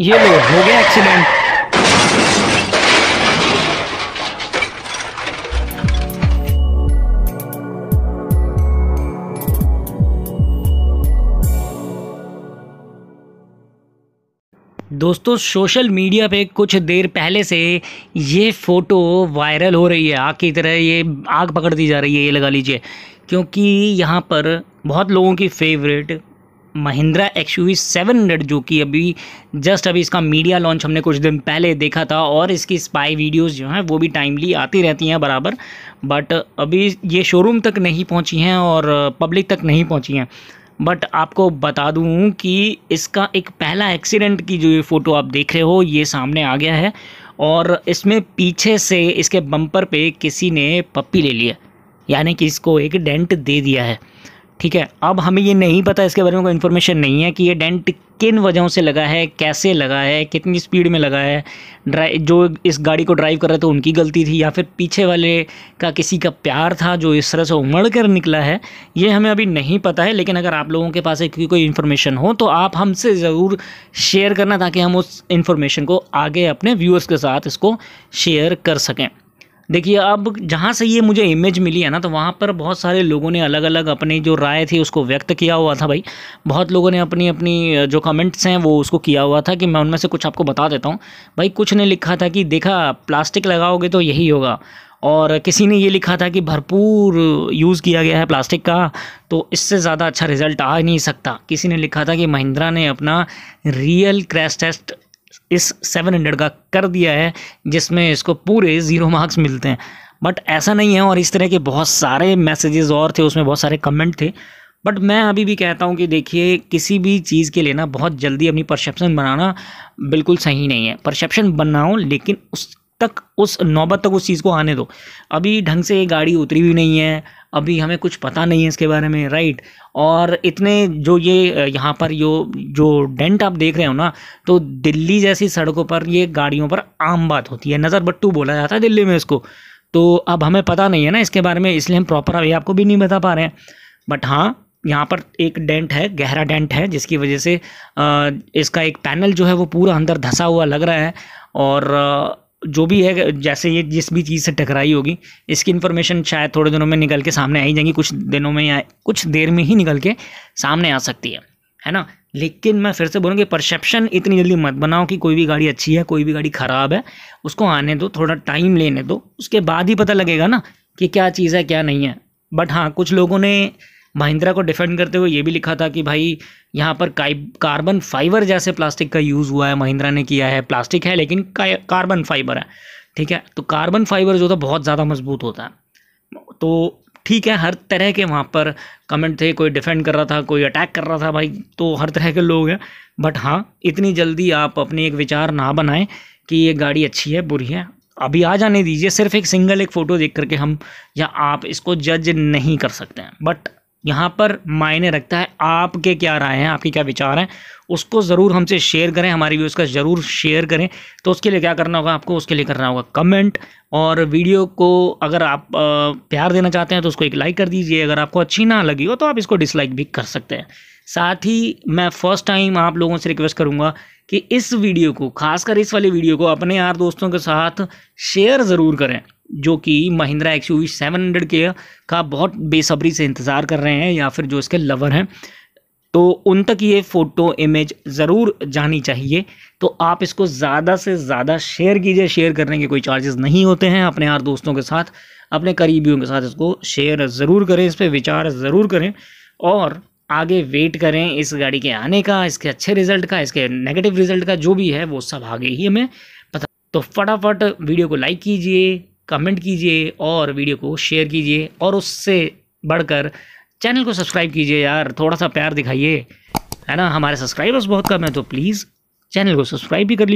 ये लो हो गया एक्सीडेंट दोस्तों सोशल मीडिया पे कुछ देर पहले से ये फ़ोटो वायरल हो रही है आग की तरह ये आग पकड़ दी जा रही है ये लगा लीजिए क्योंकि यहाँ पर बहुत लोगों की favourite Mahindra X U seven जो कि अभी जस्ट अभी इसका मीडिया लॉन्च हमने कुछ दिन पहले देखा था और इसकी स्पाई वीडियोज़ जो हैं वो भी टाइमली आती रहती हैं बराबर बट अभी ये शोरूम तक नहीं पहुँची हैं और पब्लिक तक नहीं पहुँची हैं बट आपको बता दूं कि इसका एक पहला एक्सीडेंट की जो ये फ़ोटो आप देख रहे हो ये सामने आ गया है और इसमें पीछे से इसके बम्पर पे किसी ने पप्पी ले लिया यानी कि इसको एक डेंट दे दिया है ठीक है अब हमें ये नहीं पता इसके बारे में कोई इन्फॉर्मेशन नहीं है कि ये डेंट किन वजहों से लगा है कैसे लगा है कितनी स्पीड में लगा है ड्राइव जो इस गाड़ी को ड्राइव कर रहे थे उनकी गलती थी या फिर पीछे वाले का किसी का प्यार था जो इस तरह से उमड़ कर निकला है ये हमें अभी नहीं पता है लेकिन अगर आप लोगों के पास एक कोई इन्फॉर्मेशन हो तो आप हमसे ज़रूर शेयर करना ताकि हम उस इन्फॉर्मेशन को आगे अपने व्यूअर्स के साथ इसको शेयर कर सकें देखिए अब जहाँ से ये मुझे इमेज मिली है ना तो वहाँ पर बहुत सारे लोगों ने अलग अलग अपनी जो राय थी उसको व्यक्त किया हुआ था भाई बहुत लोगों ने अपनी अपनी जो कमेंट्स हैं वो उसको किया हुआ था कि मैं उनमें से कुछ आपको बता देता हूँ भाई कुछ ने लिखा था कि देखा प्लास्टिक लगाओगे तो यही होगा और किसी ने ये लिखा था कि भरपूर यूज़ किया गया है प्लास्टिक का तो इससे ज़्यादा अच्छा रिज़ल्ट आ नहीं सकता किसी ने लिखा था कि महिंद्रा ने अपना रियल क्रैश टेस्ट इस सेवन हंड्रेड का कर दिया है जिसमें इसको पूरे ज़ीरो मार्क्स मिलते हैं बट ऐसा नहीं है और इस तरह के बहुत सारे मैसेजेस और थे उसमें बहुत सारे कमेंट थे बट मैं अभी भी कहता हूँ कि देखिए किसी भी चीज़ के लिए ना बहुत जल्दी अपनी परसेप्शन बनाना बिल्कुल सही नहीं है परसेप्शन बनाओ लेकिन उस तक उस नौबत तक उस चीज़ को आने दो अभी ढंग से ये गाड़ी उतरी हुई नहीं है अभी हमें कुछ पता नहीं है इसके बारे में राइट और इतने जो ये यहाँ पर यो जो डेंट आप देख रहे हो ना तो दिल्ली जैसी सड़कों पर ये गाड़ियों पर आम बात होती है नज़र बट्टू बोला जाता है दिल्ली में इसको तो अब हमें पता नहीं है ना इसके बारे में इसलिए हम प्रॉपर अभी आपको भी नहीं बता पा रहे हैं बट हाँ यहाँ पर एक डेंट है गहरा डेंट है जिसकी वजह से इसका एक पैनल जो है वो पूरा अंदर धंसा हुआ लग रहा है और जो भी है जैसे ये जिस भी चीज़ से टकराई होगी इसकी इन्फॉर्मेशन शायद थोड़े दिनों में निकल के सामने आई जाएंगी कुछ दिनों में या कुछ देर में ही निकल के सामने आ सकती है है ना लेकिन मैं फिर से बोलूँ कि परसेप्शन इतनी जल्दी मत बनाओ कि कोई भी गाड़ी अच्छी है कोई भी गाड़ी ख़राब है उसको आने दो थोड़ा टाइम लेने दो उसके बाद ही पता लगेगा ना कि क्या चीज़ है क्या नहीं है बट हाँ कुछ लोगों ने महिंद्रा को डिफेंड करते हुए ये भी लिखा था कि भाई यहाँ पर कार्बन फाइबर जैसे प्लास्टिक का यूज़ हुआ है महिंद्रा ने किया है प्लास्टिक है लेकिन कार्बन फाइबर है ठीक है तो कार्बन फाइबर जो था बहुत ज़्यादा मजबूत होता है तो ठीक है हर तरह के वहाँ पर कमेंट थे कोई डिफेंड कर रहा था कोई अटैक कर रहा था भाई तो हर तरह के लोग हैं बट हाँ इतनी जल्दी आप अपने एक विचार ना बनाएं कि ये गाड़ी अच्छी है बुरी है अभी आ जाने दीजिए सिर्फ एक सिंगल एक फ़ोटो देख करके हम या आप इसको जज नहीं कर सकते हैं बट यहाँ पर मायने रखता है आपके क्या राय हैं आपके क्या विचार हैं उसको ज़रूर हमसे शेयर करें हमारी व्यूज़ का ज़रूर शेयर करें तो उसके लिए क्या करना होगा आपको उसके लिए करना होगा कमेंट और वीडियो को अगर आप प्यार देना चाहते हैं तो उसको एक लाइक कर दीजिए अगर आपको अच्छी ना लगी हो तो आप इसको डिसलाइक भी कर सकते हैं साथ ही मैं फ़र्स्ट टाइम आप लोगों से रिक्वेस्ट करूँगा कि इस वीडियो को खासकर इस वाली वीडियो को अपने यार दोस्तों के साथ शेयर ज़रूर करें जो कि Mahindra X U seven hundred के का बहुत बेसब्री से इंतज़ार कर रहे हैं या फिर जो इसके लवर हैं तो उन तक ये फ़ोटो इमेज ज़रूर जानी चाहिए तो आप इसको ज़्यादा से ज़्यादा शेयर कीजिए शेयर करने के कोई चार्जेस नहीं होते हैं अपने यार दोस्तों के साथ अपने करीबियों के साथ इसको शेयर ज़रूर करें इस पर विचार ज़रूर करें और आगे वेट करें इस गाड़ी के आने का इसके अच्छे रिजल्ट का इसके नेगेटिव रिजल्ट का जो भी है वो सब आगे ही हमें पता तो फटाफट वीडियो को लाइक कीजिए कमेंट कीजिए और वीडियो को शेयर कीजिए और उससे बढ़कर चैनल को सब्सक्राइब कीजिए यार थोड़ा सा प्यार दिखाइए है ना हमारे सब्सक्राइबर्स बहुत कम है तो प्लीज़ चैनल को सब्सक्राइब भी कर लीजिए